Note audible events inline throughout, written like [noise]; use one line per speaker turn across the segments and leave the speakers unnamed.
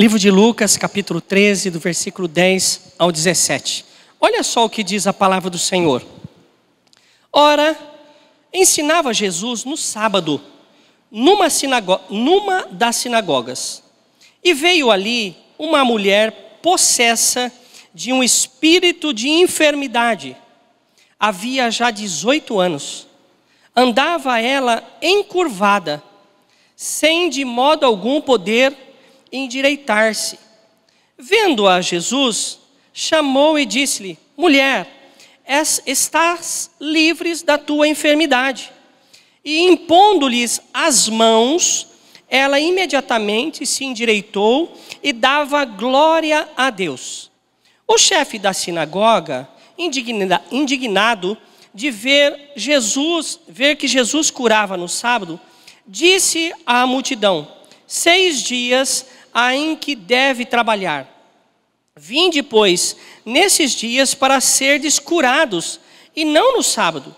Livro de Lucas, capítulo 13, do versículo 10 ao 17. Olha só o que diz a palavra do Senhor. Ora, ensinava Jesus no sábado, numa, numa das sinagogas. E veio ali uma mulher possessa de um espírito de enfermidade. Havia já 18 anos. Andava ela encurvada, sem de modo algum poder endireitar-se. Vendo-a Jesus, chamou e disse-lhe: Mulher, estás livres da tua enfermidade. E impondo-lhes as mãos, ela imediatamente se endireitou e dava glória a Deus. O chefe da sinagoga, indignado de ver Jesus, ver que Jesus curava no sábado, disse à multidão: Seis dias em que deve trabalhar. Vinde, pois, nesses dias para serdes curados, e não no sábado.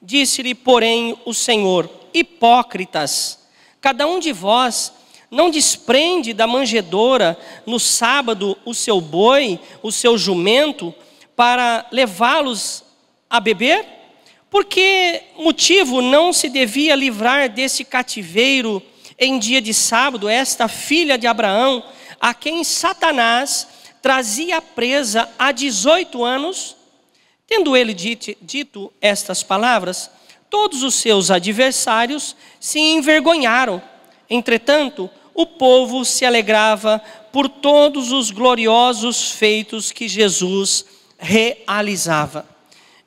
Disse-lhe, porém, o Senhor: Hipócritas, cada um de vós não desprende da manjedoura no sábado o seu boi, o seu jumento, para levá-los a beber? Por que motivo não se devia livrar desse cativeiro? Em dia de sábado, esta filha de Abraão, a quem Satanás trazia presa há 18 anos, tendo ele dito, dito estas palavras, todos os seus adversários se envergonharam. Entretanto, o povo se alegrava por todos os gloriosos feitos que Jesus realizava.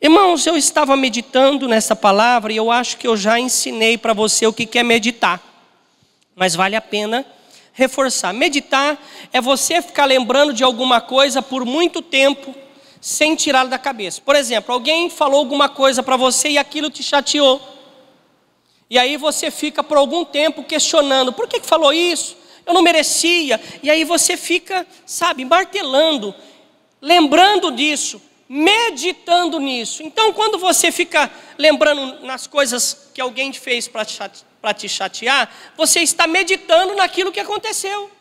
Irmãos, eu estava meditando nessa palavra e eu acho que eu já ensinei para você o que é meditar. Mas vale a pena reforçar. Meditar é você ficar lembrando de alguma coisa por muito tempo sem tirar da cabeça. Por exemplo, alguém falou alguma coisa para você e aquilo te chateou. E aí você fica por algum tempo questionando: por que, que falou isso? Eu não merecia. E aí você fica, sabe, martelando, lembrando disso, meditando nisso. Então, quando você fica lembrando nas coisas que alguém fez para te chatear para te chatear, você está meditando naquilo que aconteceu.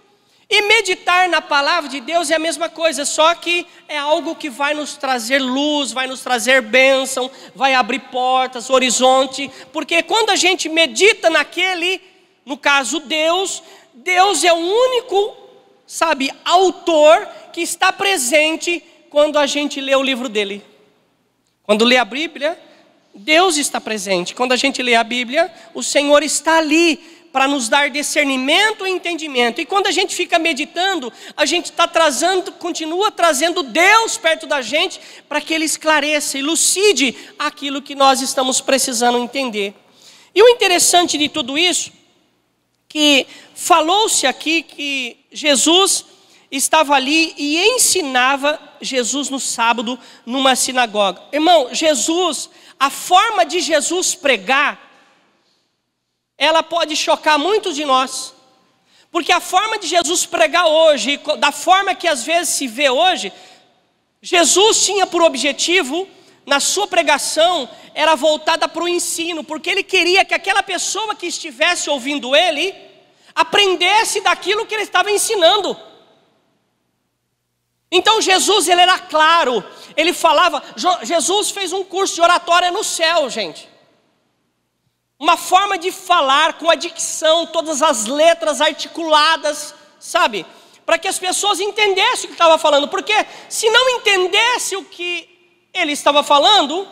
E meditar na palavra de Deus é a mesma coisa, só que é algo que vai nos trazer luz, vai nos trazer bênção, vai abrir portas, horizonte, porque quando a gente medita naquele, no caso Deus, Deus é o único, sabe, autor que está presente quando a gente lê o livro dele. Quando lê a Bíblia, Deus está presente. Quando a gente lê a Bíblia, o Senhor está ali para nos dar discernimento e entendimento. E quando a gente fica meditando, a gente está trazendo, continua trazendo Deus perto da gente para que Ele esclareça, elucide aquilo que nós estamos precisando entender. E o interessante de tudo isso, que falou-se aqui que Jesus estava ali e ensinava Jesus no sábado numa sinagoga. Irmão, Jesus a forma de Jesus pregar, ela pode chocar muitos de nós. Porque a forma de Jesus pregar hoje, da forma que às vezes se vê hoje, Jesus tinha por objetivo, na sua pregação, era voltada para o ensino, porque ele queria que aquela pessoa que estivesse ouvindo ele aprendesse daquilo que ele estava ensinando. Então Jesus ele era claro, ele falava, Jesus fez um curso de oratória no céu, gente. Uma forma de falar com a dicção, todas as letras articuladas, sabe? Para que as pessoas entendessem o que estava falando, porque se não entendesse o que ele estava falando,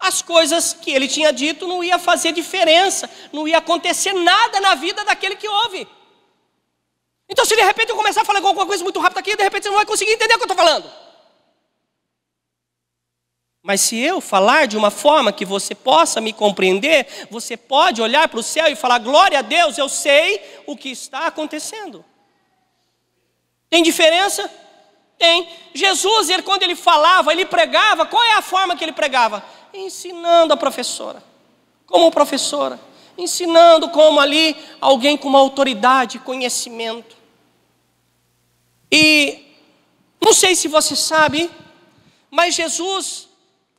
as coisas que ele tinha dito não ia fazer diferença, não ia acontecer nada na vida daquele que ouve. Então, se de repente eu começar a falar alguma coisa muito rápida aqui, de repente você não vai conseguir entender o que eu estou falando. Mas se eu falar de uma forma que você possa me compreender, você pode olhar para o céu e falar: glória a Deus, eu sei o que está acontecendo. Tem diferença? Tem. Jesus, ele, quando ele falava, ele pregava, qual é a forma que ele pregava? Ensinando a professora, como professora ensinando como ali alguém com uma autoridade, conhecimento. E não sei se você sabe, mas Jesus,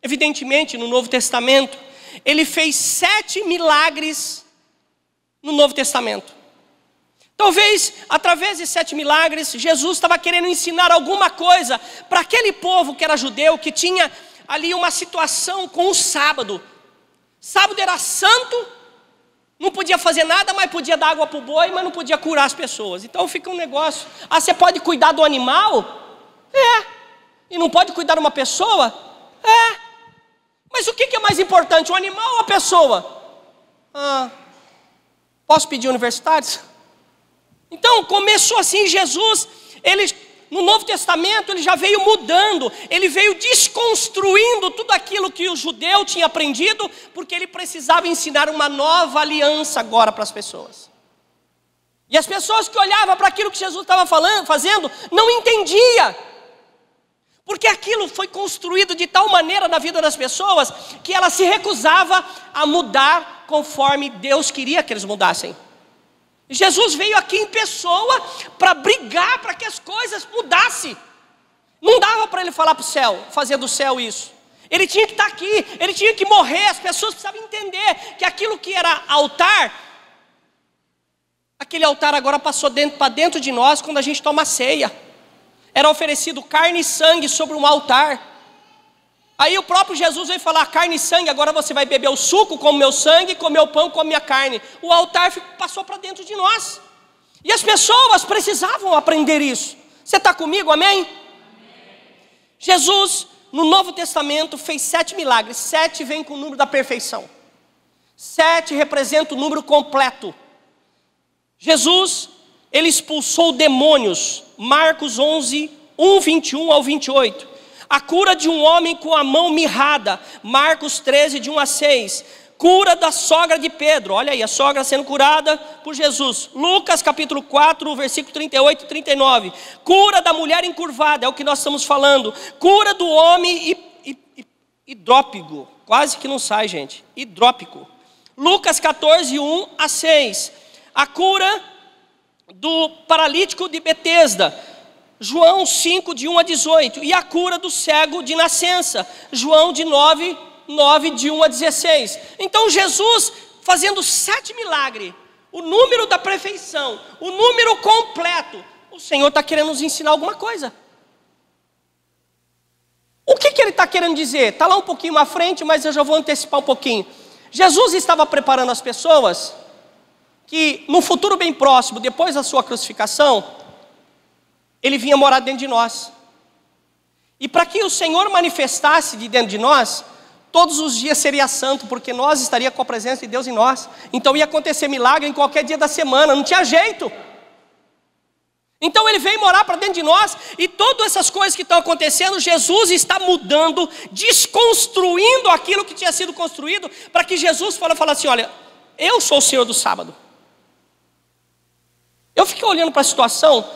evidentemente, no Novo Testamento, ele fez sete milagres no Novo Testamento. Talvez através de sete milagres, Jesus estava querendo ensinar alguma coisa para aquele povo que era judeu, que tinha ali uma situação com o sábado. Sábado era santo não podia fazer nada, mas podia dar água para o boi, mas não podia curar as pessoas. Então fica um negócio. Ah, você pode cuidar do animal? É. E não pode cuidar de uma pessoa? É. Mas o que é mais importante, o animal ou a pessoa? Ah, posso pedir universitários? Então começou assim, Jesus, ele no Novo Testamento ele já veio mudando, ele veio desconstruindo tudo aquilo que o judeu tinha aprendido, porque ele precisava ensinar uma nova aliança agora para as pessoas. E as pessoas que olhavam para aquilo que Jesus estava falando, fazendo, não entendia. Porque aquilo foi construído de tal maneira na vida das pessoas que ela se recusava a mudar conforme Deus queria que eles mudassem. Jesus veio aqui em pessoa para brigar para que as coisas mudassem. Não dava para ele falar para o céu, fazer do céu isso. Ele tinha que estar tá aqui, ele tinha que morrer. As pessoas precisavam entender que aquilo que era altar, aquele altar agora passou para dentro de nós quando a gente toma ceia. Era oferecido carne e sangue sobre um altar. Aí o próprio Jesus veio falar: carne e sangue, agora você vai beber o suco com o meu sangue, comer o pão com a minha carne. O altar passou para dentro de nós. E as pessoas precisavam aprender isso. Você está comigo, amém? Jesus, no Novo Testamento, fez sete milagres. Sete vem com o número da perfeição. Sete representa o número completo. Jesus, ele expulsou demônios. Marcos 11, 1, 21 ao 28. A cura de um homem com a mão mirrada, Marcos 13, de 1 a 6. Cura da sogra de Pedro, olha aí, a sogra sendo curada por Jesus. Lucas capítulo 4, versículo 38 e 39. Cura da mulher encurvada, é o que nós estamos falando. Cura do homem hidrópico, quase que não sai, gente. Hidrópico. Lucas 14, 1 a 6. A cura do paralítico de Betesda. João 5, de 1 a 18. E a cura do cego de nascença. João de 9, 9, de 1 a 16. Então Jesus fazendo sete milagres, o número da perfeição, o número completo. O Senhor está querendo nos ensinar alguma coisa. O que, que ele está querendo dizer? Está lá um pouquinho à frente, mas eu já vou antecipar um pouquinho. Jesus estava preparando as pessoas que, no futuro bem próximo, depois da sua crucificação, ele vinha morar dentro de nós. E para que o Senhor manifestasse de dentro de nós, todos os dias seria santo, porque nós estaria com a presença de Deus em nós. Então ia acontecer milagre em qualquer dia da semana, não tinha jeito. Então ele veio morar para dentro de nós e todas essas coisas que estão acontecendo, Jesus está mudando, desconstruindo aquilo que tinha sido construído, para que Jesus fala, fala assim: olha, eu sou o Senhor do sábado. Eu fiquei olhando para a situação,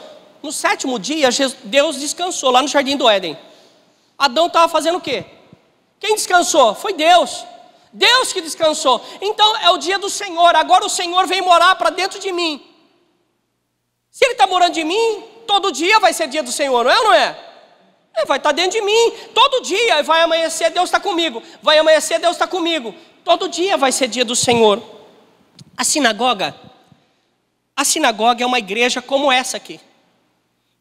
no sétimo dia, Deus descansou lá no jardim do Éden. Adão estava fazendo o quê? Quem descansou? Foi Deus. Deus que descansou. Então é o dia do Senhor. Agora o Senhor vem morar para dentro de mim. Se Ele está morando de mim, todo dia vai ser dia do Senhor, não é ou não é? Ele é, vai estar tá dentro de mim. Todo dia vai amanhecer, Deus está comigo. Vai amanhecer, Deus está comigo. Todo dia vai ser dia do Senhor. A sinagoga. A sinagoga é uma igreja como essa aqui.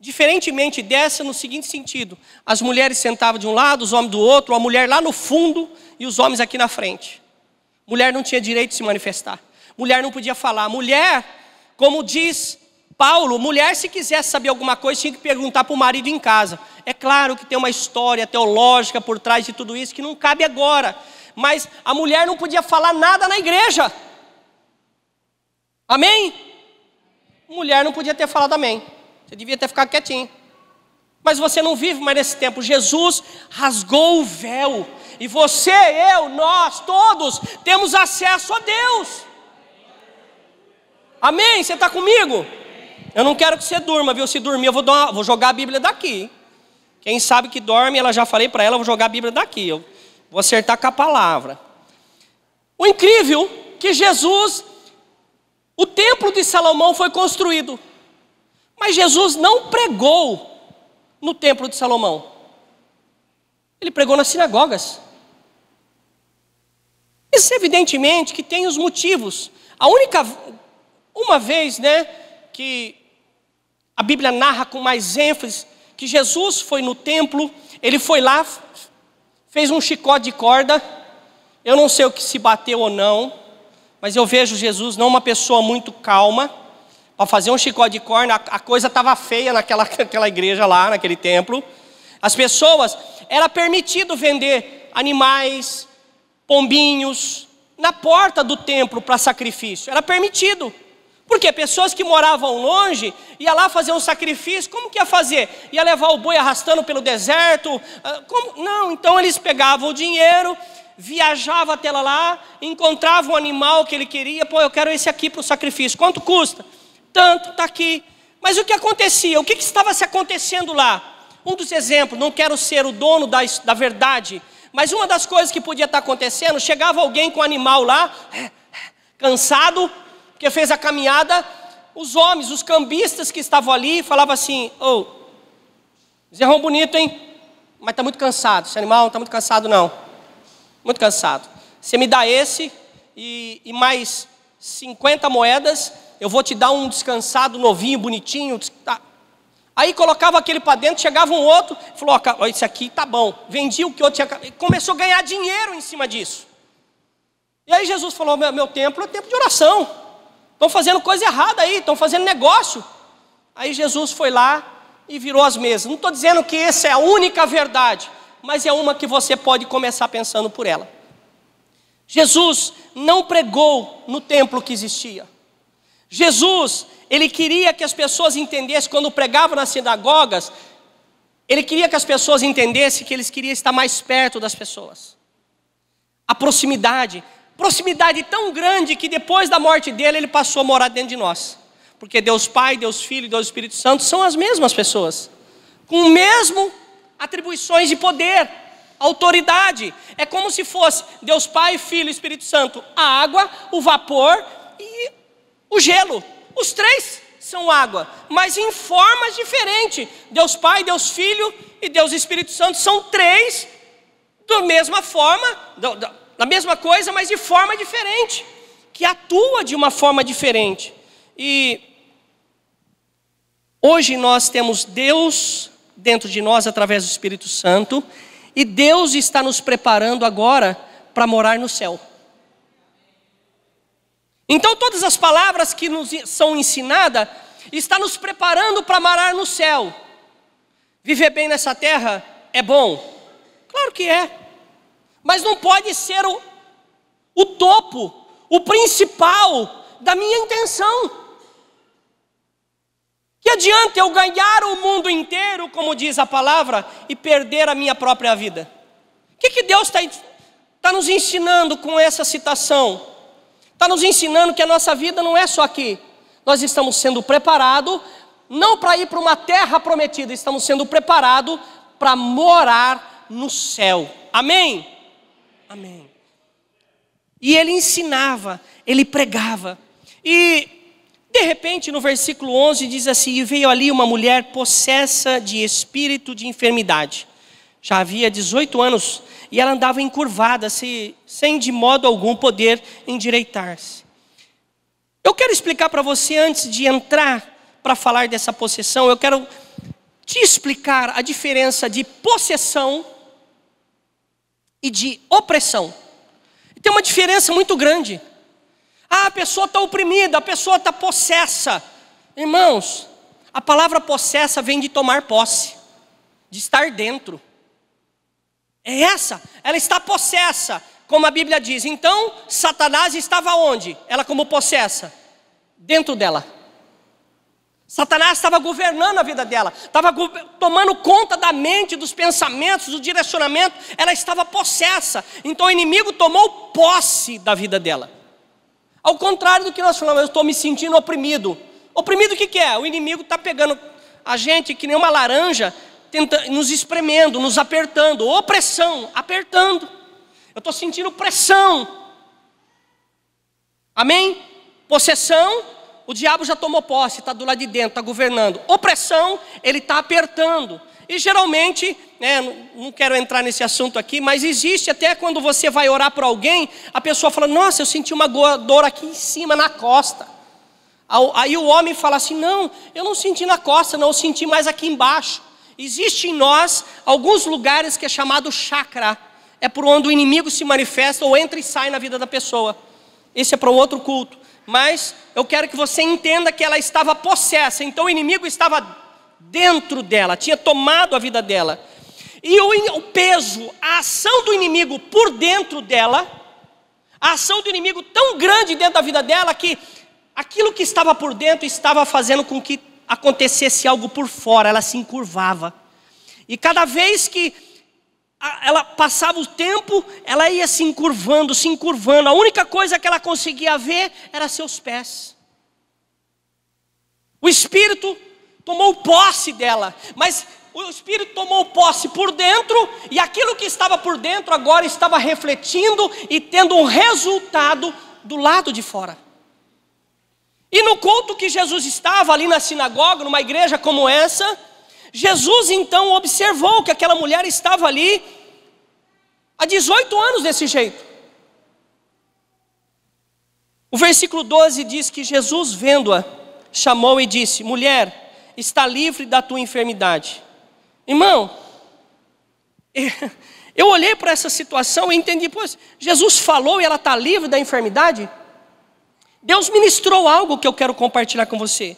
Diferentemente dessa, no seguinte sentido: as mulheres sentavam de um lado, os homens do outro, a mulher lá no fundo e os homens aqui na frente. Mulher não tinha direito de se manifestar, mulher não podia falar. Mulher, como diz Paulo, mulher, se quisesse saber alguma coisa, tinha que perguntar para o marido em casa. É claro que tem uma história teológica por trás de tudo isso que não cabe agora, mas a mulher não podia falar nada na igreja. Amém? Mulher não podia ter falado amém. Você devia ter ficado quietinho. Mas você não vive mais nesse tempo. Jesus rasgou o véu. E você, eu, nós, todos temos acesso a Deus. Amém? Você está comigo? Eu não quero que você durma, viu? Se dormir, eu vou, uma, vou jogar a Bíblia daqui. Quem sabe que dorme, ela já falei para ela, eu vou jogar a Bíblia daqui. Eu vou acertar com a palavra. O incrível que Jesus, o templo de Salomão foi construído. Mas Jesus não pregou no templo de Salomão. Ele pregou nas sinagogas. Isso é evidentemente que tem os motivos. A única uma vez, né, que a Bíblia narra com mais ênfase que Jesus foi no templo, ele foi lá, fez um chicote de corda. Eu não sei o que se bateu ou não, mas eu vejo Jesus não uma pessoa muito calma para fazer um chicote de corna, a coisa estava feia naquela, [laughs] naquela igreja lá, naquele templo. As pessoas, era permitido vender animais, pombinhos, na porta do templo para sacrifício. Era permitido. Porque pessoas que moravam longe ia lá fazer um sacrifício, como que ia fazer? Ia levar o boi arrastando pelo deserto? Ah, como? Não, então eles pegavam o dinheiro, viajavam até lá, encontravam o animal que ele queria, pô, eu quero esse aqui para o sacrifício. Quanto custa? tanto está aqui. Mas o que acontecia? O que, que, estava se acontecendo lá? Um dos exemplos, não quero ser o dono da, da verdade, mas uma das coisas que podia estar tá acontecendo, chegava alguém com um animal lá, cansado, que fez a caminhada, os homens, os cambistas que estavam ali, falavam assim: Ô, oh, bezerrão bonito, hein? Mas está muito cansado, esse animal não está muito cansado, não. Muito cansado. Você me dá esse e, e mais 50 moedas, eu vou te dar um descansado novinho, bonitinho. Tá. Aí colocava aquele para dentro, chegava um outro, falou: Ó, esse aqui tá bom. Vendia o que outro tinha. começou a ganhar dinheiro em cima disso. E aí Jesus falou: meu, meu templo é tempo de oração. Estão fazendo coisa errada aí, estão fazendo negócio. Aí Jesus foi lá e virou as mesas. Não estou dizendo que essa é a única verdade, mas é uma que você pode começar pensando por ela. Jesus não pregou no templo que existia. Jesus, ele queria que as pessoas entendessem, quando pregava nas sinagogas, ele queria que as pessoas entendessem que eles queriam estar mais perto das pessoas. A proximidade, proximidade tão grande que depois da morte dele, ele passou a morar dentro de nós. Porque Deus Pai, Deus Filho e Deus Espírito Santo são as mesmas pessoas, com o mesmo atribuições de poder, autoridade. É como se fosse Deus Pai, Filho e Espírito Santo, a água, o vapor o gelo. Os três são água, mas em formas diferentes. Deus Pai, Deus Filho e Deus Espírito Santo são três da mesma forma, da mesma coisa, mas de forma diferente, que atua de uma forma diferente. E hoje nós temos Deus dentro de nós através do Espírito Santo, e Deus está nos preparando agora para morar no céu. Então todas as palavras que nos são ensinadas está nos preparando para morar no céu. Viver bem nessa terra é bom? Claro que é. Mas não pode ser o, o topo, o principal da minha intenção. Que adianta eu ganhar o mundo inteiro, como diz a palavra, e perder a minha própria vida? O que, que Deus está tá nos ensinando com essa citação? Está nos ensinando que a nossa vida não é só aqui. Nós estamos sendo preparados não para ir para uma terra prometida, estamos sendo preparados para morar no céu. Amém? Amém. E ele ensinava, ele pregava. E de repente, no versículo 11 diz assim: "E veio ali uma mulher possessa de espírito de enfermidade. Já havia 18 anos e ela andava encurvada, se, sem de modo algum poder endireitar-se. Eu quero explicar para você antes de entrar para falar dessa possessão, eu quero te explicar a diferença de possessão e de opressão. Tem uma diferença muito grande. Ah, a pessoa está oprimida, a pessoa está possessa. Irmãos, a palavra possessa vem de tomar posse, de estar dentro. É essa? Ela está possessa, como a Bíblia diz. Então, Satanás estava onde? Ela como possessa? Dentro dela. Satanás estava governando a vida dela, estava tomando conta da mente, dos pensamentos, do direcionamento, ela estava possessa. Então o inimigo tomou posse da vida dela. Ao contrário do que nós falamos, eu estou me sentindo oprimido. Oprimido o que, que é? O inimigo está pegando a gente que nem uma laranja tenta, nos espremendo, nos apertando, opressão, apertando. Eu estou sentindo pressão. Amém? Possessão, o diabo já tomou posse, está do lado de dentro, está governando. Opressão, ele está apertando. E geralmente, né, não quero entrar nesse assunto aqui, mas existe até quando você vai orar por alguém, a pessoa fala: Nossa, eu senti uma dor aqui em cima, na costa. Aí o homem fala assim: Não, eu não senti na costa, não, eu senti mais aqui embaixo. Existe em nós alguns lugares que é chamado chakra. É por onde o inimigo se manifesta ou entra e sai na vida da pessoa. Esse é para outro culto. Mas eu quero que você entenda que ela estava possessa. Então o inimigo estava dentro dela, tinha tomado a vida dela. E o, o peso, a ação do inimigo por dentro dela, a ação do inimigo tão grande dentro da vida dela que aquilo que estava por dentro estava fazendo com que acontecesse algo por fora, ela se encurvava. E cada vez que ela passava o tempo, ela ia se encurvando, se encurvando. A única coisa que ela conseguia ver era seus pés. O espírito tomou posse dela, mas o espírito tomou posse por dentro, e aquilo que estava por dentro agora estava refletindo e tendo um resultado do lado de fora. E no culto que Jesus estava ali na sinagoga, numa igreja como essa, Jesus então observou que aquela mulher estava ali há 18 anos desse jeito. O versículo 12 diz que Jesus, vendo-a, chamou e disse: Mulher, está livre da tua enfermidade. Irmão, [laughs] eu olhei para essa situação e entendi, pois, Jesus falou e ela está livre da enfermidade? Deus ministrou algo que eu quero compartilhar com você.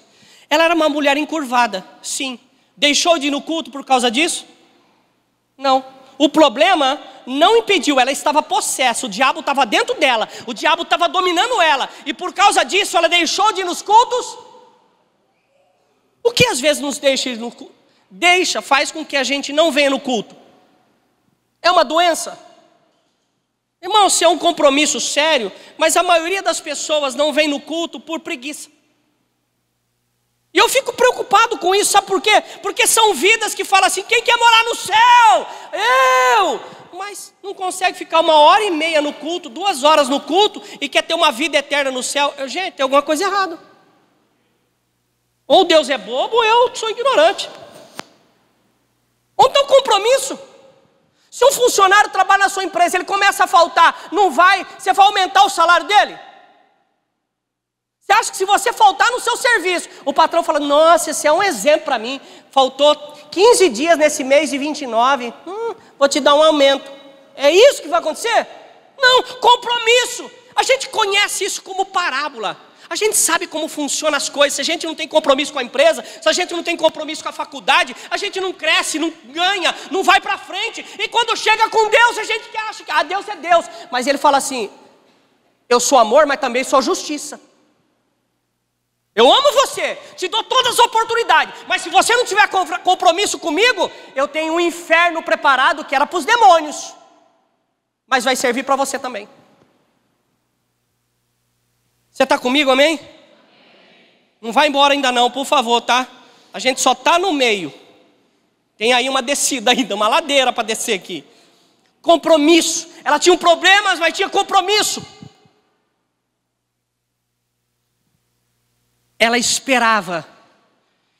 Ela era uma mulher encurvada, sim. Deixou de ir no culto por causa disso? Não. O problema não impediu, ela estava possessa, o diabo estava dentro dela, o diabo estava dominando ela, e por causa disso ela deixou de ir nos cultos? O que às vezes nos deixa ir no culto? Deixa, faz com que a gente não venha no culto. É uma doença? Irmão, se é um compromisso sério, mas a maioria das pessoas não vem no culto por preguiça. E eu fico preocupado com isso, sabe por quê? Porque são vidas que falam assim: quem quer morar no céu? Eu! Mas não consegue ficar uma hora e meia no culto, duas horas no culto e quer ter uma vida eterna no céu. Eu, gente, tem alguma coisa errada. Ou Deus é bobo ou eu sou ignorante. Ou tem um compromisso. Se um funcionário trabalha na sua empresa, ele começa a faltar, não vai, você vai aumentar o salário dele? Você acha que se você faltar no seu serviço, o patrão fala: Nossa, esse é um exemplo para mim. Faltou 15 dias nesse mês de 29, hum, vou te dar um aumento. É isso que vai acontecer? Não, compromisso. A gente conhece isso como parábola. A gente sabe como funcionam as coisas. Se a gente não tem compromisso com a empresa, se a gente não tem compromisso com a faculdade, a gente não cresce, não ganha, não vai para frente. E quando chega com Deus, a gente acha que ah, Deus é Deus. Mas ele fala assim: eu sou amor, mas também sou justiça. Eu amo você, te dou todas as oportunidades, mas se você não tiver compromisso comigo, eu tenho um inferno preparado que era para os demônios, mas vai servir para você também. Você está comigo, amém? Não vai embora ainda não, por favor, tá? A gente só está no meio. Tem aí uma descida ainda, uma ladeira para descer aqui. Compromisso. Ela tinha um problemas, mas tinha compromisso. Ela esperava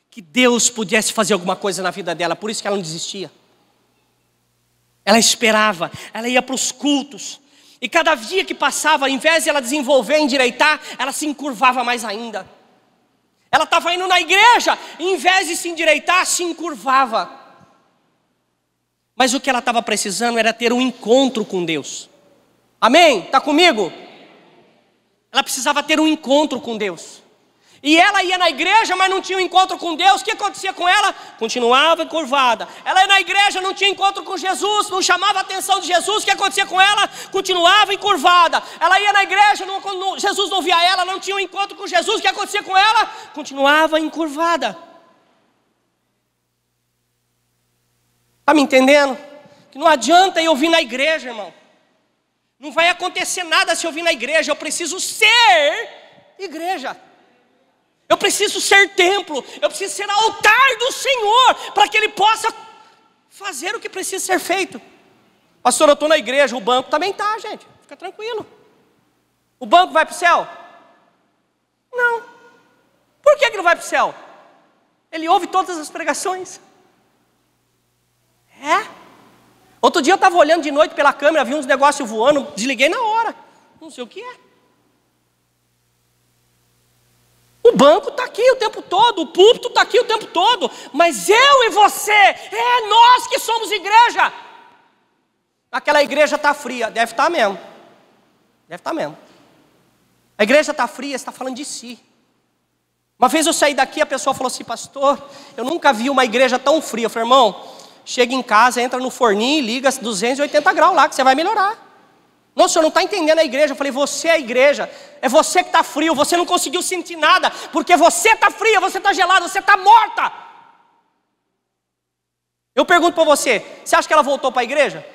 que Deus pudesse fazer alguma coisa na vida dela, por isso que ela não desistia. Ela esperava, ela ia para os cultos, e cada dia que passava, ao invés de ela desenvolver, endireitar, ela se encurvava mais ainda. Ela estava indo na igreja, e em vez de se endireitar, se encurvava. Mas o que ela estava precisando era ter um encontro com Deus. Amém? Está comigo? Ela precisava ter um encontro com Deus. E ela ia na igreja, mas não tinha um encontro com Deus. O que acontecia com ela? Continuava curvada. Ela ia na igreja, não tinha encontro com Jesus, não chamava a atenção de Jesus. O que acontecia com ela? Continuava encurvada. Ela ia na igreja, não, não, Jesus não via ela, não tinha um encontro com Jesus. O que acontecia com ela? Continuava encurvada. Está me entendendo? Que não adianta eu vir na igreja, irmão. Não vai acontecer nada se eu vir na igreja. Eu preciso ser igreja. Eu preciso ser templo, eu preciso ser altar do Senhor, para que Ele possa fazer o que precisa ser feito. Pastor, eu estou na igreja, o banco também está, gente, fica tranquilo. O banco vai para o céu? Não. Por que, que não vai para o céu? Ele ouve todas as pregações. É? Outro dia eu estava olhando de noite pela câmera, vi uns negócios voando, desliguei na hora. Não sei o que é. O banco está aqui o tempo todo, o púlpito está aqui o tempo todo, mas eu e você, é nós que somos igreja. Aquela igreja está fria, deve estar tá mesmo. Deve estar tá mesmo. A igreja está fria, está falando de si. Uma vez eu saí daqui, a pessoa falou assim, pastor, eu nunca vi uma igreja tão fria. Eu falei, irmão, chega em casa, entra no forninho e liga 280 graus lá, que você vai melhorar. Nossa, eu não está entendendo a igreja. Eu falei, você é a igreja. É você que está frio, você não conseguiu sentir nada, porque você está fria, você está gelada, você está morta. Eu pergunto para você, você acha que ela voltou para a igreja?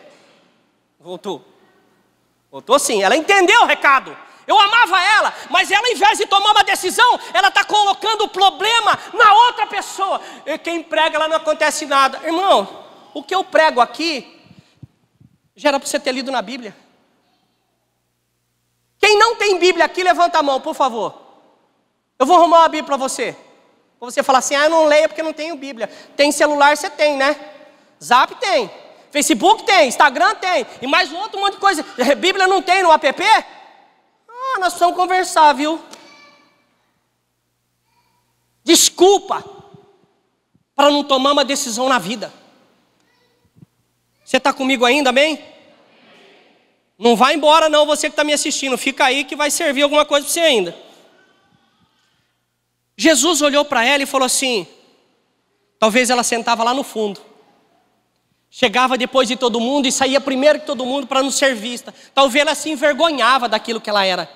Voltou. Voltou sim, ela entendeu o recado. Eu amava ela, mas ela, ao invés de tomar uma decisão, ela está colocando o problema na outra pessoa. E quem prega ela não acontece nada. Irmão, o que eu prego aqui já era para você ter lido na Bíblia. Quem não tem Bíblia aqui, levanta a mão, por favor. Eu vou arrumar uma Bíblia para você. Para você falar assim, ah, eu não leio porque não tenho Bíblia. Tem celular, você tem, né? Zap tem. Facebook tem, Instagram tem. E mais um outro monte de coisa. Eh, Bíblia não tem no app? Ah, nós precisamos conversar, viu? Desculpa para não tomar uma decisão na vida. Você está comigo ainda, amém? Não vai embora, não, você que está me assistindo. Fica aí que vai servir alguma coisa para você ainda. Jesus olhou para ela e falou assim: talvez ela sentava lá no fundo. Chegava depois de todo mundo e saía primeiro que todo mundo para não ser vista. Talvez ela se envergonhava daquilo que ela era.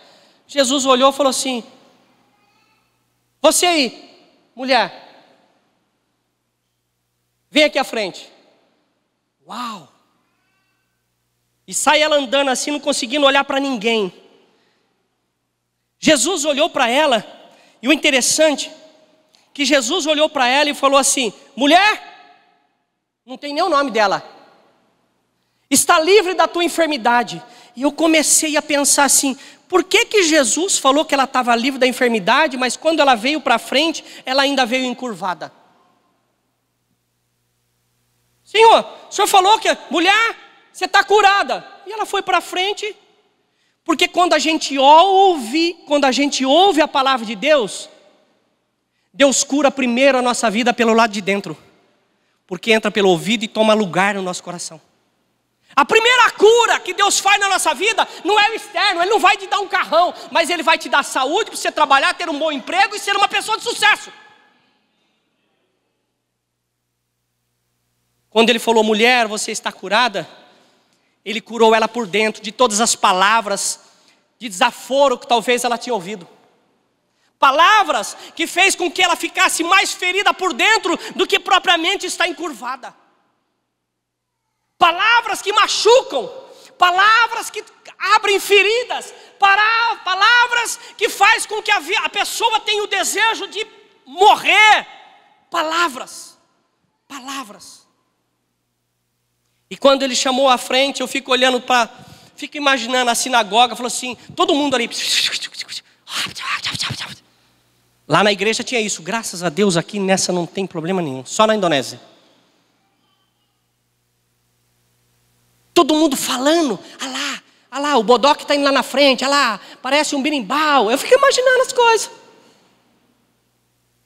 Jesus olhou e falou assim: Você aí, mulher, vem aqui à frente. Uau! E sai ela andando assim, não conseguindo olhar para ninguém. Jesus olhou para ela, e o interessante, que Jesus olhou para ela e falou assim: mulher, não tem nem o nome dela, está livre da tua enfermidade. E eu comecei a pensar assim: por que, que Jesus falou que ela estava livre da enfermidade, mas quando ela veio para frente, ela ainda veio encurvada? Senhor, o senhor falou que mulher você está curada. E ela foi para frente, porque quando a gente ouve, quando a gente ouve a palavra de Deus, Deus cura primeiro a nossa vida pelo lado de dentro, porque entra pelo ouvido e toma lugar no nosso coração. A primeira cura que Deus faz na nossa vida não é o externo, Ele não vai te dar um carrão, mas Ele vai te dar saúde para você trabalhar, ter um bom emprego e ser uma pessoa de sucesso. Quando Ele falou, mulher, você está curada, ele curou ela por dentro de todas as palavras de desaforo que talvez ela tinha ouvido. Palavras que fez com que ela ficasse mais ferida por dentro do que propriamente está encurvada. Palavras que machucam, palavras que abrem feridas, palavras que faz com que a, pessoa tenha o desejo de morrer. Palavras, palavras. E quando ele chamou à frente, eu fico olhando para. Fico imaginando a sinagoga, falou assim: todo mundo ali. Lá na igreja tinha isso, graças a Deus aqui nessa não tem problema nenhum, só na Indonésia. Todo mundo falando, ah lá, ah lá, o bodoque está indo lá na frente, ah lá, parece um birimbau. Eu fico imaginando as coisas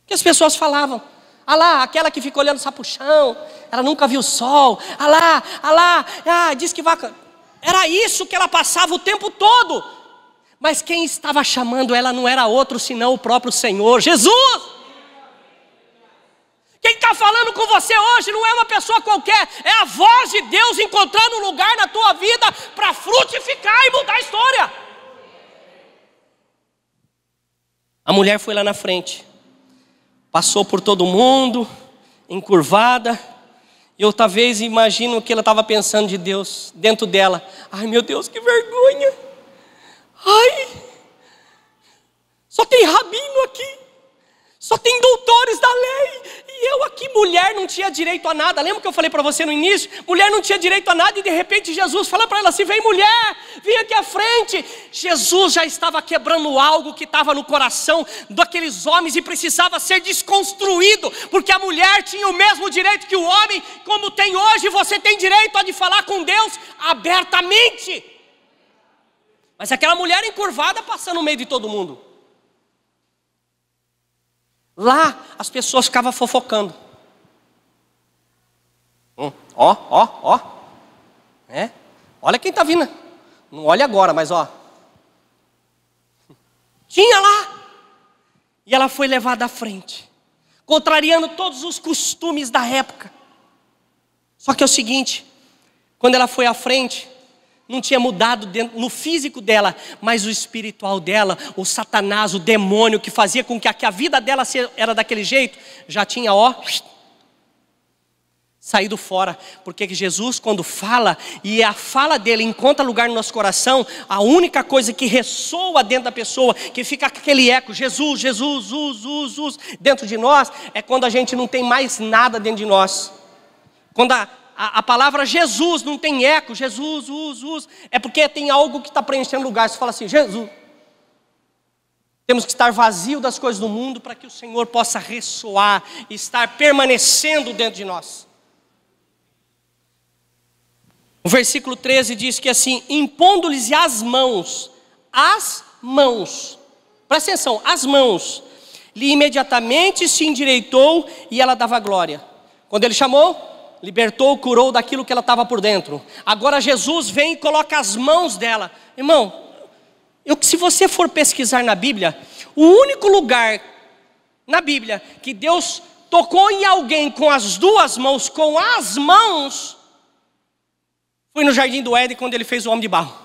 que as pessoas falavam. Ah lá, aquela que fica olhando só para o chão, ela nunca viu o sol. Ah lá, ah lá, ah, diz que vaca. Era isso que ela passava o tempo todo. Mas quem estava chamando ela não era outro senão o próprio Senhor, Jesus. Quem está falando com você hoje não é uma pessoa qualquer, é a voz de Deus encontrando um lugar na tua vida para frutificar e mudar a história. A mulher foi lá na frente. Passou por todo mundo, encurvada. E eu talvez imagino o que ela estava pensando de Deus dentro dela. Ai meu Deus, que vergonha! Ai! Só tem rabino aqui. Só tem doutores da lei. E eu aqui, mulher, não tinha direito a nada. Lembra que eu falei para você no início? Mulher não tinha direito a nada e de repente Jesus fala para ela assim: vem mulher, vem aqui à frente. Jesus já estava quebrando algo que estava no coração daqueles homens e precisava ser desconstruído, porque a mulher tinha o mesmo direito que o homem, como tem hoje, você tem direito a de falar com Deus abertamente. Mas aquela mulher encurvada passando no meio de todo mundo. Lá as pessoas ficavam fofocando. Hum, ó, ó, ó. É? Olha quem está vindo. Não olha agora, mas ó. Tinha lá. E ela foi levada à frente, contrariando todos os costumes da época. Só que é o seguinte: quando ela foi à frente, não tinha mudado no físico dela, mas o espiritual dela, o Satanás, o demônio que fazia com que a, vida dela era daquele jeito, já tinha ó saído fora, porque Jesus quando fala e a fala dele encontra lugar no nosso coração, a única coisa que ressoa dentro da pessoa, que fica aquele eco, Jesus, Jesus, Jesus, Jesus, dentro de nós, é quando a gente não tem mais nada dentro de nós. Quando a a, a palavra Jesus não tem eco, Jesus, us, us, é porque tem algo que está preenchendo lugar. Você fala assim, Jesus. Temos que estar vazio das coisas do mundo para que o Senhor possa ressoar e estar permanecendo dentro de nós. O versículo 13 diz que assim, impondo-lhes as mãos, as mãos, presta atenção, as mãos, lhe imediatamente se endireitou e ela dava glória. Quando ele chamou, libertou, curou daquilo que ela estava por dentro. Agora Jesus vem e coloca as mãos dela. Irmão, eu, se você for pesquisar na Bíblia, o único lugar na Bíblia que Deus tocou em alguém com as duas mãos, com as mãos, foi no jardim do Éden quando ele fez o homem de barro.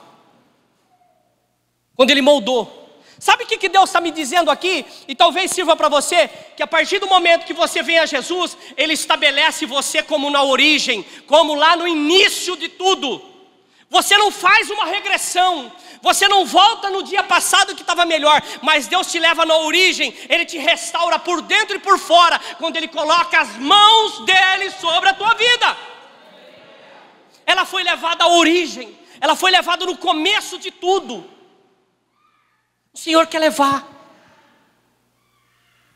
Quando ele moldou Sabe o que Deus está me dizendo aqui? E talvez sirva para você que a partir do momento que você vem a Jesus, Ele estabelece você como na origem, como lá no início de tudo. Você não faz uma regressão, você não volta no dia passado que estava melhor, mas Deus te leva na origem, Ele te restaura por dentro e por fora, quando Ele coloca as mãos dele sobre a tua vida. Ela foi levada à origem, ela foi levada no começo de tudo. O Senhor quer levar.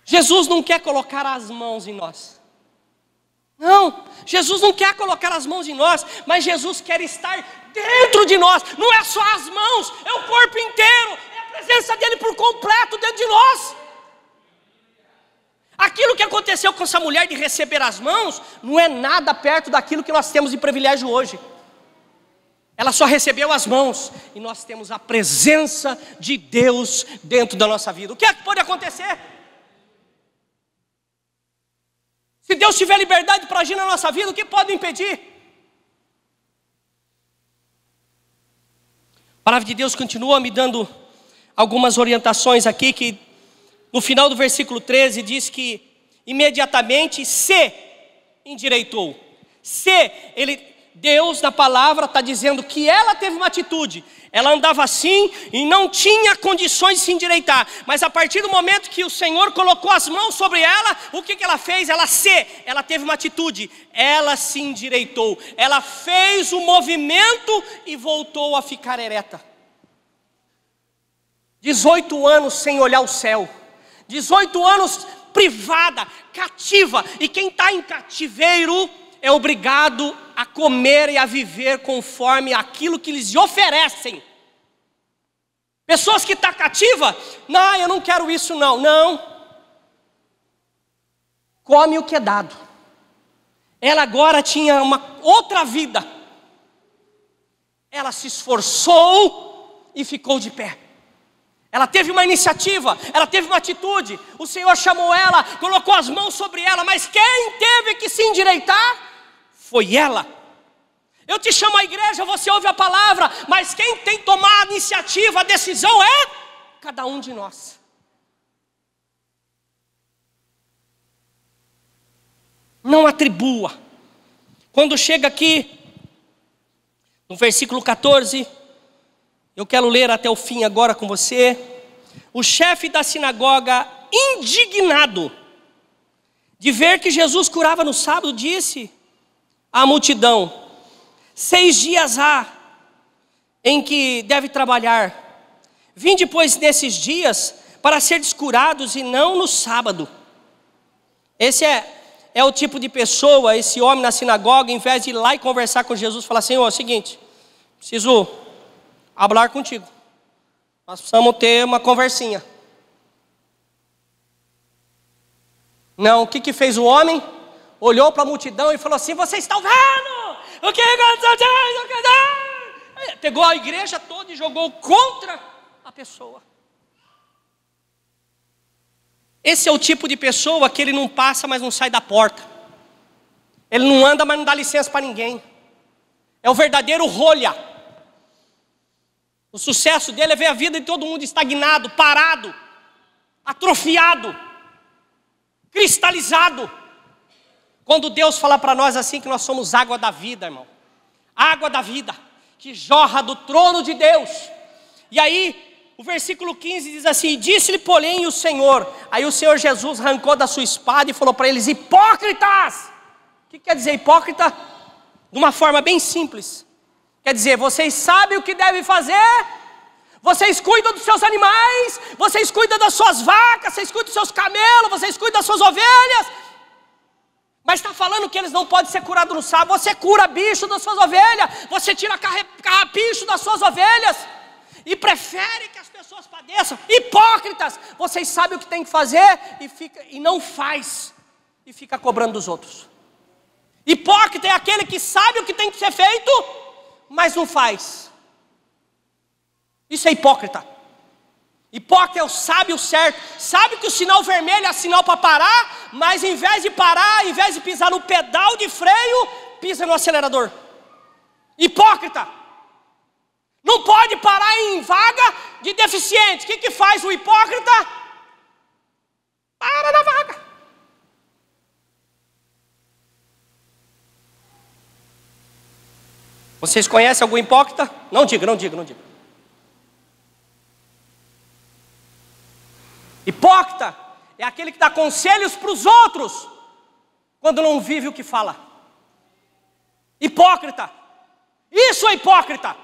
Jesus não quer colocar as mãos em nós. Não, Jesus não quer colocar as mãos em nós, mas Jesus quer estar dentro de nós. Não é só as mãos, é o corpo inteiro, é a presença dele por completo dentro de nós. Aquilo que aconteceu com essa mulher de receber as mãos não é nada perto daquilo que nós temos de privilégio hoje ela só recebeu as mãos. E nós temos a presença de Deus dentro da nossa vida. O que é que pode acontecer? Se Deus tiver liberdade para agir na nossa vida, o que pode impedir? A palavra de Deus continua me dando algumas orientações aqui que no final do versículo 13 diz que imediatamente se endireitou. Se ele Deus, na palavra, está dizendo que ela teve uma atitude. Ela andava assim e não tinha condições de se endireitar. Mas a partir do momento que o Senhor colocou as mãos sobre ela, o que, que ela fez? Ela se, ela teve uma atitude. Ela se endireitou. Ela fez o um movimento e voltou a ficar ereta. 18 anos sem olhar o céu. 18 anos privada, cativa. E quem está em cativeiro é obrigado a comer e a viver conforme aquilo que lhes oferecem. Pessoas que estão tá cativa, não, eu não quero isso não, não. Come o que é dado. Ela agora tinha uma outra vida. Ela se esforçou e ficou de pé. Ela teve uma iniciativa, ela teve uma atitude. O Senhor chamou ela, colocou as mãos sobre ela, mas quem teve que se endireitar? foi ela. Eu te chamo à igreja, você ouve a palavra, mas quem tem que tomar a iniciativa, a decisão é cada um de nós. Não atribua. Quando chega aqui, no versículo 14, eu quero ler até o fim agora com você. O chefe da sinagoga, indignado de ver que Jesus curava no sábado, disse: a multidão: Seis dias há em que deve trabalhar. Vim depois desses dias para ser curados e não no sábado. Esse é, é o tipo de pessoa, esse homem na sinagoga, em vez de ir lá e conversar com Jesus, falar: Senhor, é o seguinte, preciso falar contigo. Nós precisamos ter uma conversinha. Não, o que, que fez o homem? olhou para a multidão e falou assim: Vocês estão vendo o que aconteceu? Pegou a igreja toda e jogou contra a pessoa. Esse é o tipo de pessoa que ele não passa, mas não sai da porta. Ele não anda, mas não dá licença para ninguém. É o verdadeiro rolha. O sucesso dele é ver a vida de todo mundo estagnado, parado, atrofiado, cristalizado. Quando Deus fala para nós assim que nós somos água da vida, irmão. Água da vida que jorra do trono de Deus. E aí, o versículo 15 diz assim: Disse-lhe, porém, o Senhor. Aí o Senhor Jesus arrancou da sua espada e falou para eles: Hipócritas! O que quer dizer hipócrita? De uma forma bem simples. Quer dizer, vocês sabem o que devem fazer, vocês cuidam dos seus animais, vocês cuidam das suas vacas, vocês cuidam dos seus camelos, vocês cuidam das suas ovelhas, mas está falando que eles não podem ser curados no sábado. Você cura bicho das suas ovelhas, você tira carrapicho das suas ovelhas, e prefere que as pessoas padeçam. Hipócritas! Vocês sabem o que tem que fazer e, fica, e não faz, e fica cobrando dos outros. Hipócrita é aquele que sabe o que tem que ser feito, mas não faz. Isso é hipócrita. Hipócrita é o sábio certo, sabe que o sinal vermelho é sinal para parar, mas em vez de parar, em vez de pisar no pedal de freio, pisa no acelerador. Hipócrita, não pode parar em vaga de deficiente. O que, que faz o hipócrita? Para na vaga. Vocês conhecem algum hipócrita? Não diga, não diga, não diga. é aquele que dá conselhos para os outros, quando não vive o que fala. Hipócrita, isso é hipócrita.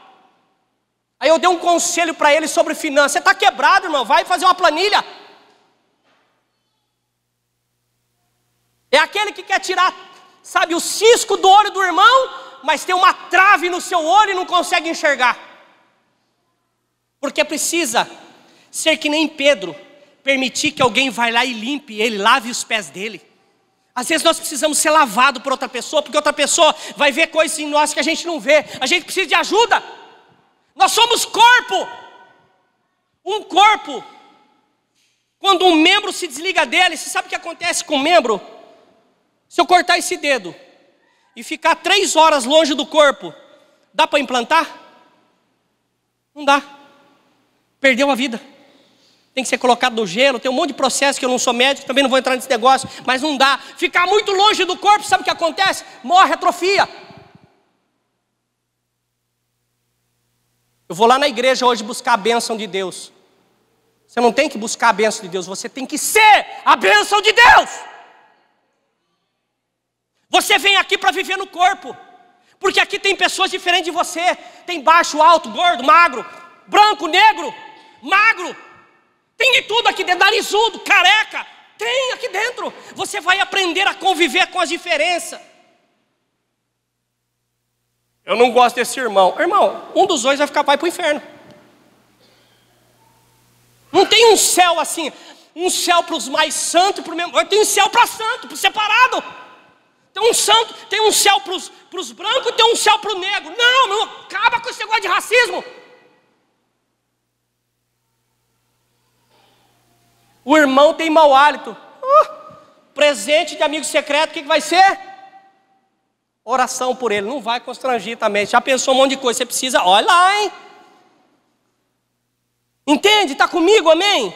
Aí eu dei um conselho para ele sobre finanças. Você está quebrado, irmão, vai fazer uma planilha. É aquele que quer tirar, sabe, o cisco do olho do irmão, mas tem uma trave no seu olho e não consegue enxergar. Porque precisa ser que nem Pedro permitir que alguém vá lá e limpe ele, lave os pés dele. Às vezes nós precisamos ser lavados por outra pessoa, porque outra pessoa vai ver coisas em nós que a gente não vê. A gente precisa de ajuda. Nós somos corpo. Um corpo. Quando um membro se desliga dele, você sabe o que acontece com o um membro? Se eu cortar esse dedo e ficar três horas longe do corpo, dá para implantar? Não dá. Perdeu a vida tem que ser colocado no gelo, tem um monte de processo que eu não sou médico, também não vou entrar nesse negócio, mas não dá. Ficar muito longe do corpo, sabe o que acontece? Morre, atrofia. Eu vou lá na igreja hoje buscar a bênção de Deus. Você não tem que buscar a bênção de Deus, você tem que ser a bênção de Deus. Você vem aqui para viver no corpo, porque aqui tem pessoas diferentes de você: tem baixo, alto, gordo, magro, branco, negro, magro, tem de tudo aqui dentro, narizudo, careca, tem aqui dentro. Você vai aprender a conviver com as diferenças. Eu não gosto desse irmão. Irmão, um dos dois vai ficar vai para o inferno. Não tem um céu assim, um céu para os mais santos, para o Tem um céu para santo, para separado. Tem um santo, tem um céu para os brancos, tem um céu para o negro. Não, não acaba com esse negócio de racismo. O irmão tem mau hálito. presente de amigo secreto, o que, que vai ser? Oração por ele. Não vai constrangir também. Já pensou um monte de coisa. Você precisa, olha lá, hein? Entende? Está comigo, amém?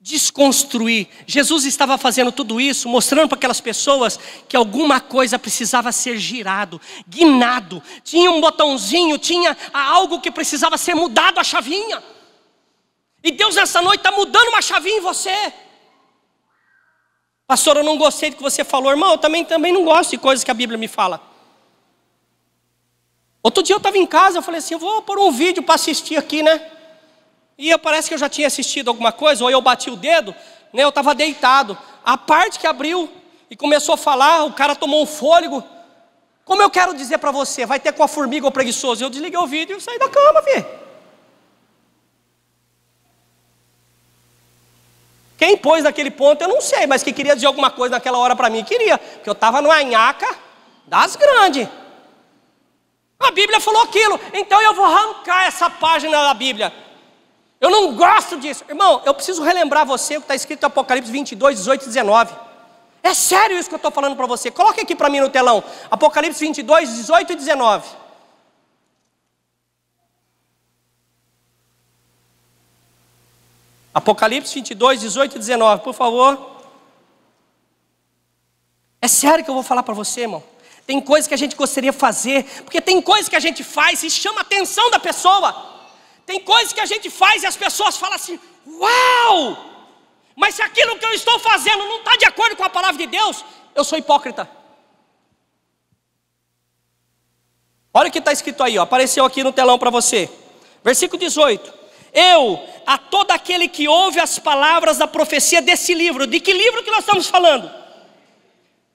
Desconstruir. Jesus estava fazendo tudo isso, mostrando para aquelas pessoas que alguma coisa precisava ser girado, guinado. Tinha um botãozinho, tinha algo que precisava ser mudado a chavinha. E Deus nessa noite está mudando uma chavinha em você. Pastor, eu não gostei do que você falou, irmão. Eu também, também não gosto de coisas que a Bíblia me fala. Outro dia eu estava em casa, eu falei assim: eu vou pôr um vídeo para assistir aqui, né? E eu, parece que eu já tinha assistido alguma coisa, ou eu bati o dedo, né? Eu estava deitado. A parte que abriu e começou a falar, o cara tomou um fôlego. Como eu quero dizer para você, vai ter com a formiga ou preguiçoso? Eu desliguei o vídeo e saí da cama, filho. Quem pôs naquele ponto eu não sei, mas que queria dizer alguma coisa naquela hora para mim, queria, porque eu estava numa anhaca das grandes. A Bíblia falou aquilo, então eu vou arrancar essa página da Bíblia. Eu não gosto disso. Irmão, eu preciso relembrar você o que está escrito em Apocalipse 22, 18 e 19. É sério isso que eu estou falando para você. Coloque aqui para mim no telão. Apocalipse 22, 18 e 19. Apocalipse 22, 18 e 19, por favor. É sério que eu vou falar para você, irmão. Tem coisas que a gente gostaria de fazer, porque tem coisas que a gente faz e chama a atenção da pessoa. Tem coisas que a gente faz e as pessoas falam assim: Uau! Mas se aquilo que eu estou fazendo não está de acordo com a palavra de Deus, eu sou hipócrita. Olha o que está escrito aí, ó. apareceu aqui no telão para você. Versículo 18: Eu a todo aquele que ouve as palavras da profecia desse livro. De que livro que nós estamos falando?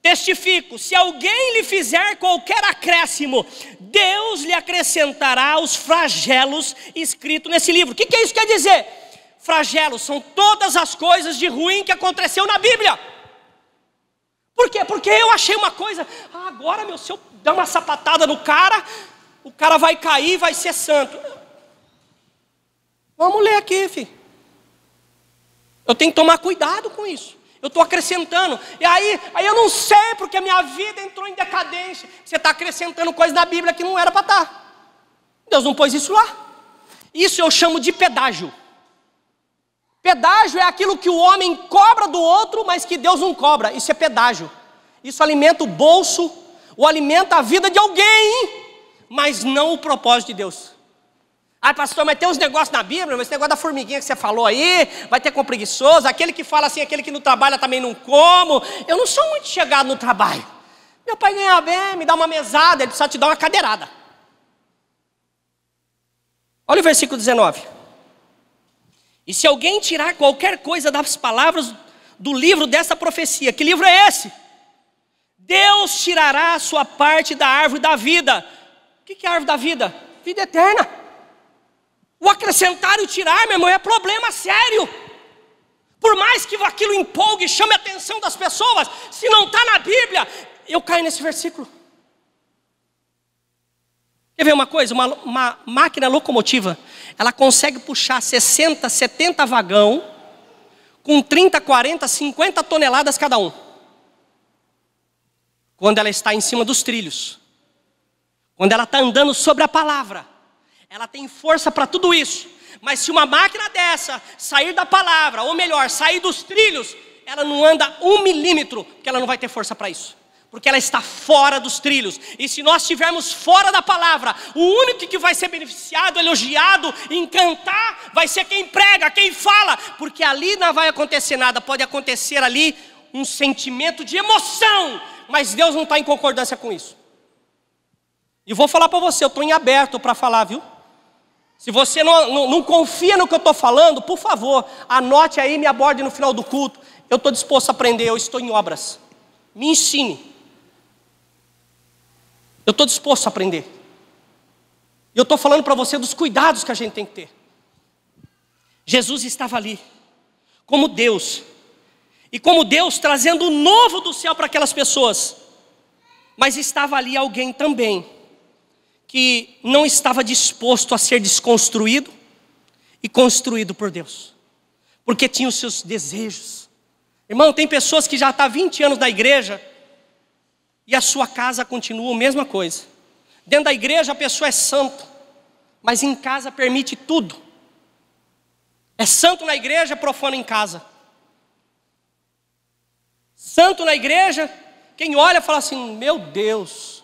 Testifico: se alguém lhe fizer qualquer acréscimo, Deus lhe acrescentará os flagelos escritos nesse livro. O que, que isso quer dizer? Flagelos são todas as coisas de ruim que aconteceu na Bíblia. Por quê? Porque eu achei uma coisa, ah, agora meu, se eu der uma sapatada no cara, o cara vai cair e vai ser santo. Vamos ler aqui, filho. Eu tenho que tomar cuidado com isso. Eu estou acrescentando. E aí, aí eu não sei porque a minha vida entrou em decadência. Você está acrescentando coisas na Bíblia que não era para estar. Tá. Deus não pôs isso lá. Isso eu chamo de pedágio. Pedágio é aquilo que o homem cobra do outro, mas que Deus não cobra. Isso é pedágio. Isso alimenta o bolso, ou alimenta a vida de alguém, mas não o propósito de Deus. Ai, pastor, mas tem uns negócios na Bíblia, mas esse negócio da formiguinha que você falou aí, vai ter com preguiçoso, aquele que fala assim, aquele que não trabalha também não como. Eu não sou muito chegado no trabalho. Meu pai ganha bem, me dá uma mesada, ele precisa te dar uma cadeirada. Olha o versículo 19. E se alguém tirar qualquer coisa das palavras do livro dessa profecia, que livro é esse? Deus tirará a sua parte da árvore da vida. O que é a árvore da vida? Vida eterna. O acrescentar e o tirar, meu irmão, é problema sério. Por mais que aquilo empolgue e chame a atenção das pessoas, se não está na Bíblia, eu caio nesse versículo. Quer ver uma coisa? Uma, uma máquina locomotiva, ela consegue puxar 60, 70 vagão com 30, 40, 50 toneladas cada um. Quando ela está em cima dos trilhos. Quando ela está andando sobre a palavra ela tem força para tudo isso. Mas se uma máquina dessa sair da palavra, ou melhor, sair dos trilhos, ela não anda um milímetro, porque ela não vai ter força para isso. Porque ela está fora dos trilhos. E se nós estivermos fora da palavra, o único que vai ser beneficiado, elogiado, encantar, vai ser quem prega, quem fala. Porque ali não vai acontecer nada. Pode acontecer ali um sentimento de emoção. Mas Deus não está em concordância com isso. E vou falar para você, eu estou em aberto para falar, viu? Se você não, não, não confia no que eu estou falando, por favor, anote aí e me aborde no final do culto. Eu estou disposto a aprender, eu estou em obras. Me ensine. Eu estou disposto a aprender. E eu estou falando para você dos cuidados que a gente tem que ter. Jesus estava ali, como Deus, e como Deus trazendo o novo do céu para aquelas pessoas, mas estava ali alguém também que não estava disposto a ser desconstruído e construído por Deus, porque tinha os seus desejos. Irmão, tem pessoas que já estão tá 20 anos na igreja e a sua casa continua a mesma coisa. Dentro da igreja a pessoa é santo, mas em casa permite tudo. É santo na igreja, é profano em casa. Santo na igreja, quem olha fala assim: meu Deus,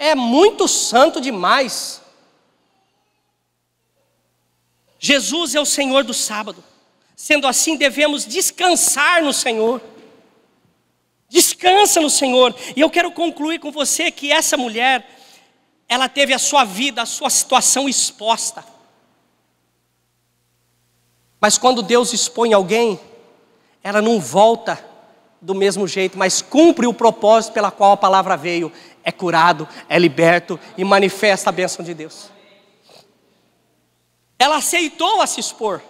é muito santo demais. Jesus é o Senhor do sábado. Sendo assim, devemos descansar no Senhor. Descansa no Senhor. E eu quero concluir com você que essa mulher, ela teve a sua vida, a sua situação exposta. Mas quando Deus expõe alguém, ela não volta do mesmo jeito, mas cumpre o propósito pela qual a palavra veio é curado, é liberto e manifesta a bênção de Deus. Ela aceitou a se expor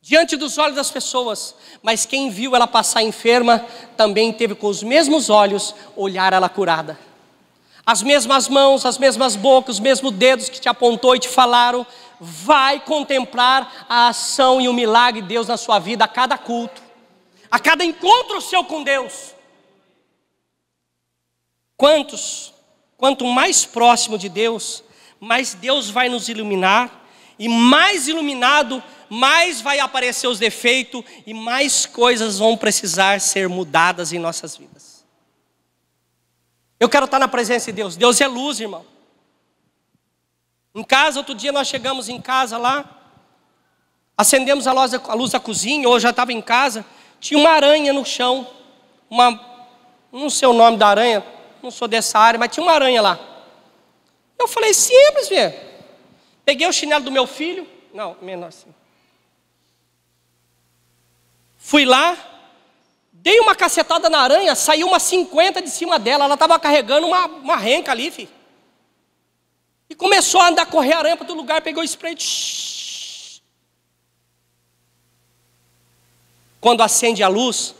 diante dos olhos das pessoas, mas quem viu ela passar enferma também teve com os mesmos olhos olhar ela curada. As mesmas mãos, as mesmas bocas, os mesmos dedos que te apontou e te falaram, vai contemplar a ação e o milagre de Deus na sua vida a cada culto, a cada encontro seu com Deus. Quantos, quanto mais próximo de Deus, mais Deus vai nos iluminar, e mais iluminado, mais vai aparecer os defeitos, e mais coisas vão precisar ser mudadas em nossas vidas. Eu quero estar na presença de Deus. Deus é luz, irmão. Em casa, outro dia nós chegamos em casa lá, acendemos a luz, a luz da cozinha, ou já estava em casa, tinha uma aranha no chão, uma, não sei o nome da aranha, não sou dessa área, mas tinha uma aranha lá. Eu falei, simples, velho. Peguei o chinelo do meu filho, não, menor assim. Fui lá, dei uma cacetada na aranha, saiu uma 50 de cima dela, ela estava carregando uma, uma renca ali, filho. E começou a andar, correr aranha para todo lugar, pegou o spray. Shhh. Quando acende a luz,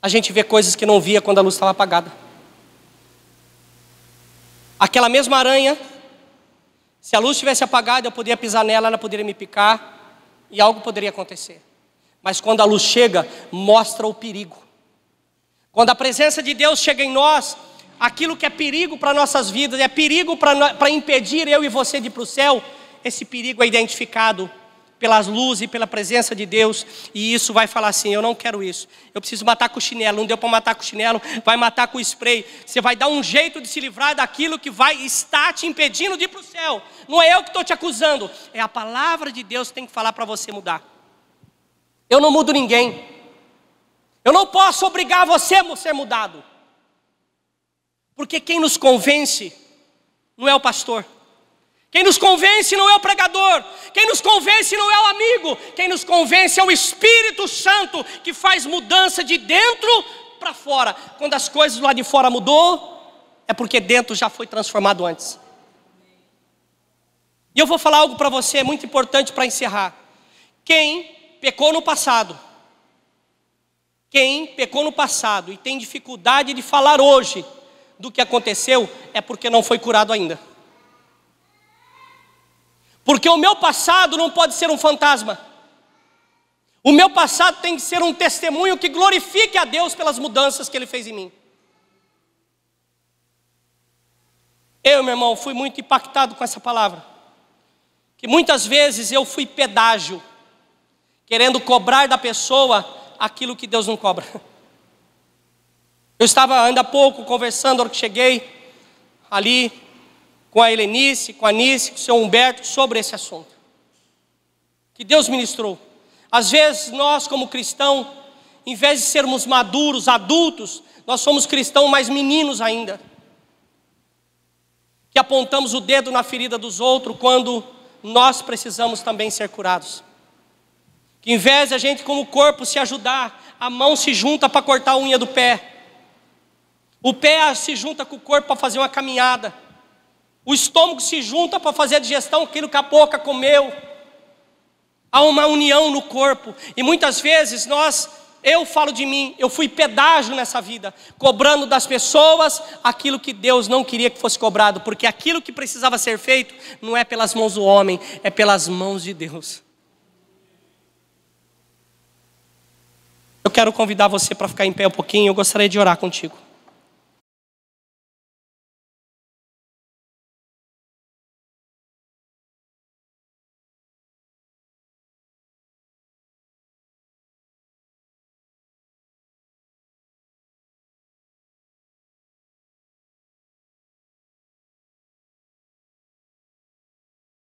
a gente vê coisas que não via quando a luz estava apagada. Aquela mesma aranha, se a luz tivesse apagada, eu poderia pisar nela, ela poderia me picar e algo poderia acontecer. Mas quando a luz chega, mostra o perigo. Quando a presença de Deus chega em nós, aquilo que é perigo para nossas vidas, é perigo para impedir eu e você de ir para o céu, esse perigo é identificado pelas luzes e pela presença de Deus, e isso vai falar assim: eu não quero isso. Eu preciso matar com chinelo, não deu para matar com chinelo, vai matar com spray. Você vai dar um jeito de se livrar daquilo que vai estar te impedindo de ir para o céu. Não é eu que estou te acusando, é a palavra de Deus que tem que falar para você mudar. Eu não mudo ninguém. Eu não posso obrigar você a ser mudado. Porque quem nos convence não é o pastor. Quem nos convence não é o pregador, quem nos convence não é o amigo, quem nos convence é o Espírito Santo que faz mudança de dentro para fora. Quando as coisas lá de fora mudou, é porque dentro já foi transformado antes. E eu vou falar algo para você é muito importante para encerrar. Quem pecou no passado, quem pecou no passado e tem dificuldade de falar hoje do que aconteceu, é porque não foi curado ainda. Porque o meu passado não pode ser um fantasma. O meu passado tem que ser um testemunho que glorifique a Deus pelas mudanças que Ele fez em mim. Eu, meu irmão, fui muito impactado com essa palavra. Que muitas vezes eu fui pedágio, querendo cobrar da pessoa aquilo que Deus não cobra. Eu estava ainda há pouco conversando, a hora que cheguei, ali com a Helenice, com a Nice, com o seu Humberto sobre esse assunto. Que Deus ministrou. Às vezes nós, como cristão, em vez de sermos maduros, adultos, nós somos cristãos mais meninos ainda. Que apontamos o dedo na ferida dos outros quando nós precisamos também ser curados. Que em vez de a gente, como corpo, se ajudar, a mão se junta para cortar a unha do pé. O pé se junta com o corpo para fazer uma caminhada. O estômago se junta para fazer a digestão, aquilo que a boca comeu. Há uma união no corpo. E muitas vezes nós, eu falo de mim, eu fui pedágio nessa vida, cobrando das pessoas aquilo que Deus não queria que fosse cobrado, porque aquilo que precisava ser feito não é pelas mãos do homem, é pelas mãos de Deus. Eu quero convidar você para ficar em pé um pouquinho, eu gostaria de orar contigo.